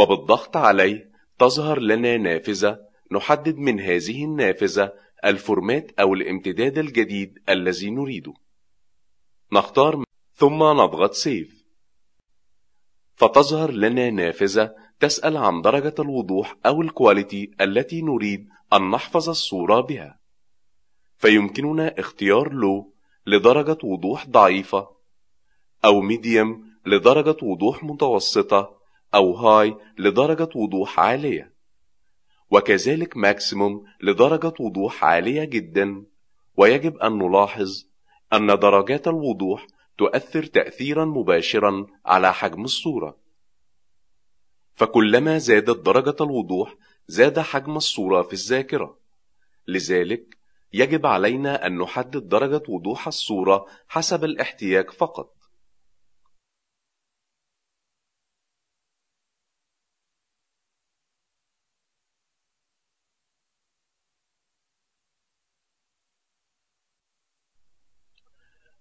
وبالضغط عليه تظهر لنا نافذة نحدد من هذه النافذة الفورمات أو الامتداد الجديد الذي نريده نختار ثم نضغط سيف فتظهر لنا نافذة تسأل عن درجة الوضوح أو الكواليتي التي نريد أن نحفظ الصورة بها فيمكننا اختيار لو لدرجة وضوح ضعيفة أو ميديم لدرجة وضوح متوسطة أو هاي لدرجة وضوح عالية وكذلك ماكسيموم لدرجة وضوح عالية جدا ويجب أن نلاحظ أن درجات الوضوح تؤثر تأثيرا مباشرا على حجم الصورة فكلما زادت درجة الوضوح زاد حجم الصورة في الذاكرة لذلك يجب علينا أن نحدد درجة وضوح الصورة حسب الاحتياج فقط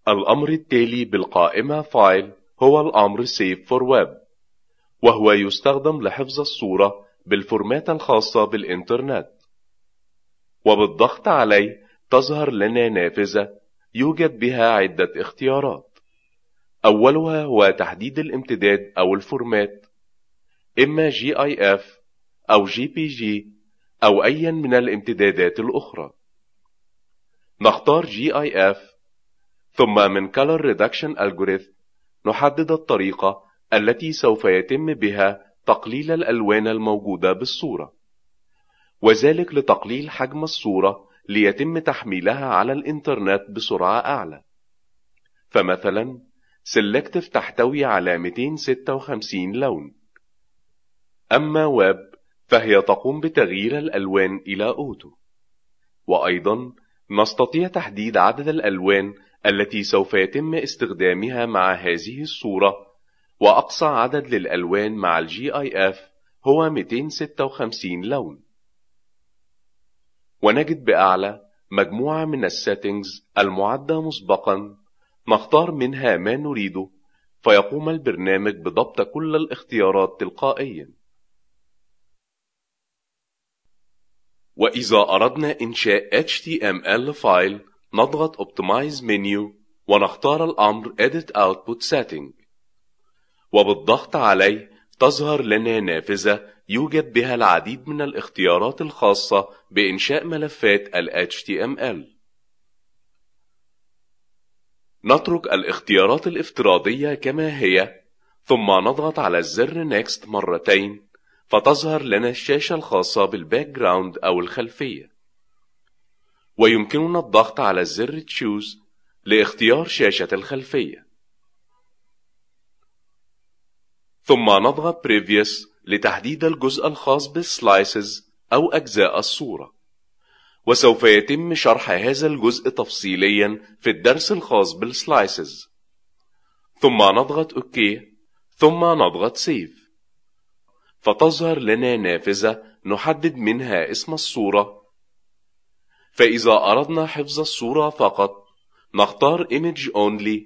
الأمر التالي بالقائمة فايل هو الأمر Save for Web وهو يستخدم لحفظ الصورة بالفورمات الخاصة بالإنترنت وبالضغط عليه تظهر لنا نافذة يوجد بها عدة اختيارات أولها هو تحديد الامتداد أو الفورمات إما GIF أو JPG أو أيا من الامتدادات الأخرى نختار GIF ثم من color reduction algorithm نحدد الطريقة التي سوف يتم بها تقليل الألوان الموجودة بالصورة وذلك لتقليل حجم الصورة ليتم تحميلها على الإنترنت بسرعة أعلى فمثلا Selective تحتوي على 256 لون أما ويب فهي تقوم بتغيير الألوان إلى أوتو وأيضا نستطيع تحديد عدد الألوان التي سوف يتم استخدامها مع هذه الصورة وأقصى عدد للألوان مع الجي آي إف هو 256 لون ونجد بأعلى مجموعة من السيتنجز المعدة مسبقا نختار منها ما نريده فيقوم البرنامج بضبط كل الاختيارات تلقائيا وإذا أردنا إنشاء HTML فايل نضغط Optimize Menu ونختار الأمر Edit Output Setting وبالضغط عليه تظهر لنا نافذة يوجد بها العديد من الاختيارات الخاصة بإنشاء ملفات ال HTML نترك الاختيارات الافتراضية كما هي ثم نضغط على الزر Next مرتين فتظهر لنا الشاشة الخاصة بالباك جراوند أو الخلفية ويمكننا الضغط على زر Choose لاختيار شاشة الخلفية ثم نضغط Previous لتحديد الجزء الخاص بالسلايسز أو أجزاء الصورة وسوف يتم شرح هذا الجزء تفصيليا في الدرس الخاص بالسلايسز ثم نضغط OK ثم نضغط Save فتظهر لنا نافذة نحدد منها اسم الصورة فإذا أردنا حفظ الصورة فقط نختار Image Only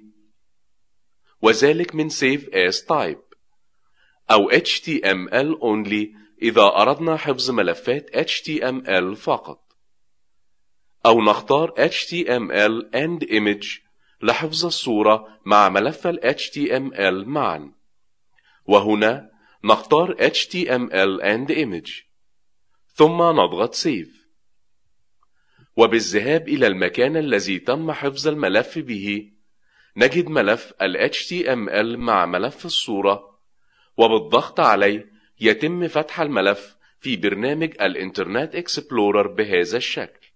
وذلك من Save As Type أو HTML Only إذا أردنا حفظ ملفات HTML فقط أو نختار HTML and Image لحفظ الصورة مع ملف ال HTML معا وهنا نختار HTML and Image ثم نضغط Save وبالذهاب إلى المكان الذي تم حفظ الملف به نجد ملف ال HTML مع ملف الصورة وبالضغط عليه يتم فتح الملف في برنامج الانترنت اكسبلورر بهذا الشكل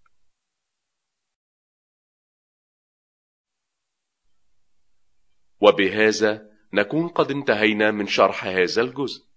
وبهذا نكون قد انتهينا من شرح هذا الجزء